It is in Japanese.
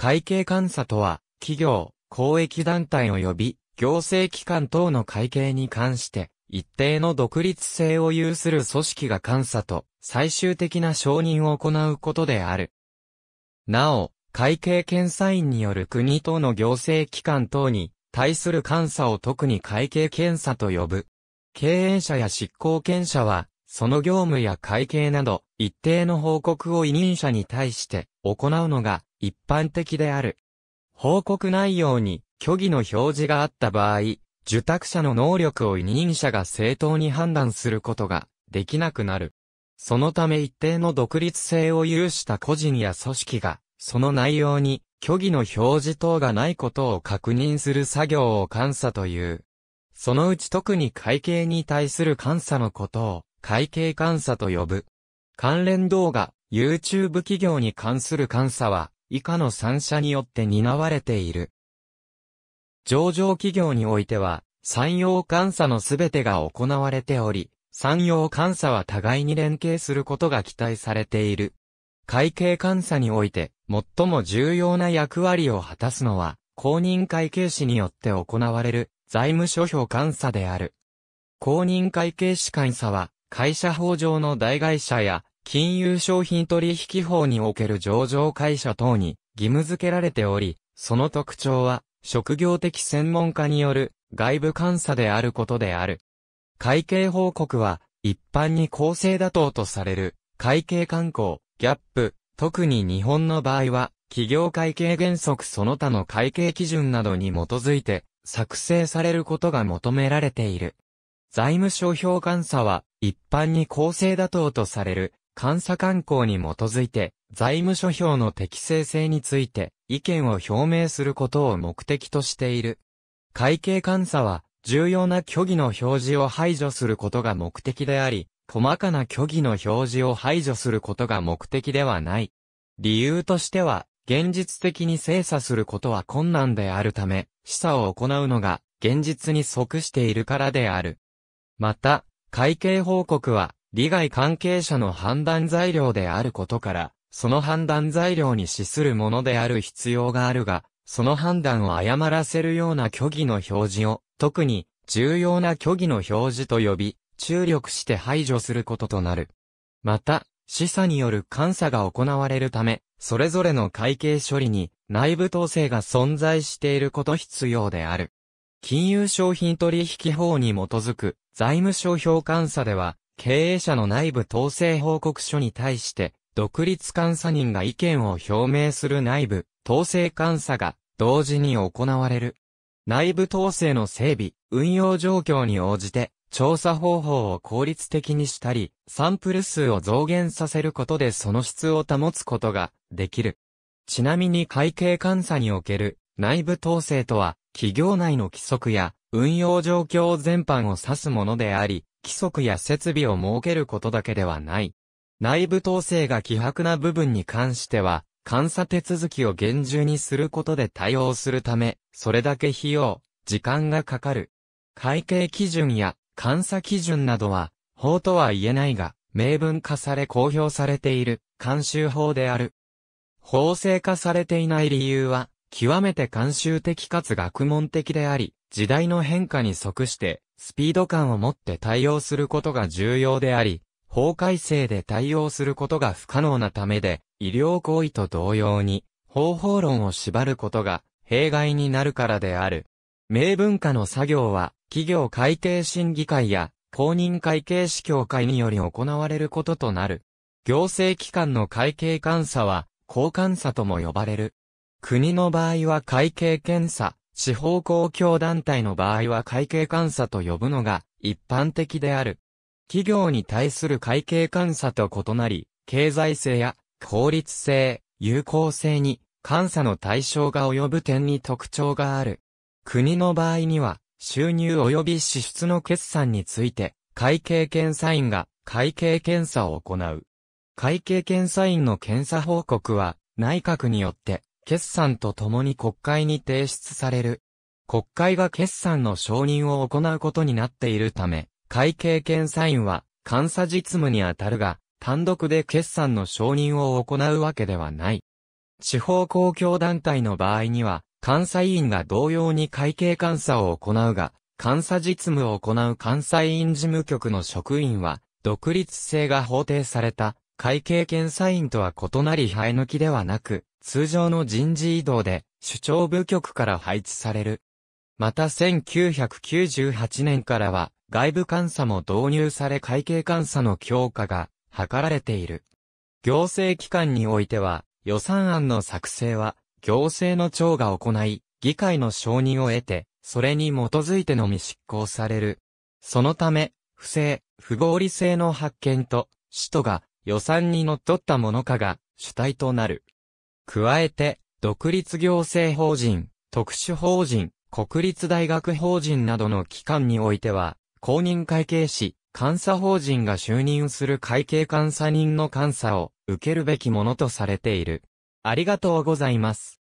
会計監査とは、企業、公益団体及び、行政機関等の会計に関して、一定の独立性を有する組織が監査と、最終的な承認を行うことである。なお、会計検査院による国等の行政機関等に対する監査を特に会計検査と呼ぶ。経営者や執行権者は、その業務や会計など、一定の報告を委任者に対して行うのが一般的である。報告内容に虚偽の表示があった場合、受託者の能力を委任者が正当に判断することができなくなる。そのため一定の独立性を有した個人や組織が、その内容に虚偽の表示等がないことを確認する作業を監査という。そのうち特に会計に対する監査のことを会計監査と呼ぶ。関連動画、YouTube 企業に関する監査は、以下の三社によって担われている。上場企業においては、産業監査のすべてが行われており、産業監査は互いに連携することが期待されている。会計監査において、最も重要な役割を果たすのは、公認会計士によって行われる財務諸表監査である。公認会計士監査は、会社法上の代替社や金融商品取引法における上場会社等に義務付けられており、その特徴は、職業的専門家による外部監査であることである。会計報告は、一般に公正妥当とされる、会計慣行、ギャップ、特に日本の場合は、企業会計原則その他の会計基準などに基づいて、作成されることが求められている。財務諸表監査は、一般に公正妥当とされる、監査観光に基づいて、財務諸表の適正性について意見を表明することを目的としている。会計監査は、重要な虚偽の表示を排除することが目的であり、細かな虚偽の表示を排除することが目的ではない。理由としては、現実的に精査することは困難であるため、示唆を行うのが現実に即しているからである。また、会計報告は、利害関係者の判断材料であることから、その判断材料に資するものである必要があるが、その判断を誤らせるような虚偽の表示を、特に重要な虚偽の表示と呼び、注力して排除することとなる。また、示唆による監査が行われるため、それぞれの会計処理に内部統制が存在していること必要である。金融商品取引法に基づく財務省評監査では、経営者の内部統制報告書に対して、独立監査人が意見を表明する内部統制監査が同時に行われる。内部統制の整備、運用状況に応じて、調査方法を効率的にしたり、サンプル数を増減させることでその質を保つことができる。ちなみに会計監査における内部統制とは、企業内の規則や運用状況全般を指すものであり、規則や設備を設けることだけではない。内部統制が希薄な部分に関しては、監査手続きを厳重にすることで対応するため、それだけ費用、時間がかかる。会計基準や監査基準などは、法とは言えないが、明文化され公表されている、監修法である。法制化されていない理由は、極めて監修的かつ学問的であり、時代の変化に即して、スピード感を持って対応することが重要であり、法改正で対応することが不可能なためで、医療行為と同様に、方法論を縛ることが、弊害になるからである。名文化の作業は、企業改定審議会や、公認会計士協会により行われることとなる。行政機関の会計監査は、高監査とも呼ばれる。国の場合は会計検査、地方公共団体の場合は会計監査と呼ぶのが一般的である。企業に対する会計監査と異なり、経済性や効率性、有効性に監査の対象が及ぶ点に特徴がある。国の場合には、収入及び支出の決算について、会計検査員が会計検査を行う。会計検査員の検査報告は、内閣によって決算とともに国会に提出される。国会が決算の承認を行うことになっているため、会計検査院は監査実務にあたるが、単独で決算の承認を行うわけではない。地方公共団体の場合には、監査委員が同様に会計監査を行うが、監査実務を行う監査委員事務局の職員は、独立性が法定された、会計検査院とは異なり生え抜きではなく、通常の人事異動で、首長部局から配置される。また1998年からは、外部監査も導入され会計監査の強化が図られている。行政機関においては、予算案の作成は、行政の長が行い、議会の承認を得て、それに基づいてのみ執行される。そのため、不正、不合理性の発見と、使途が予算に則っったものかが主体となる。加えて、独立行政法人、特殊法人、国立大学法人などの機関においては、公認会計士、監査法人が就任する会計監査人の監査を受けるべきものとされている。ありがとうございます。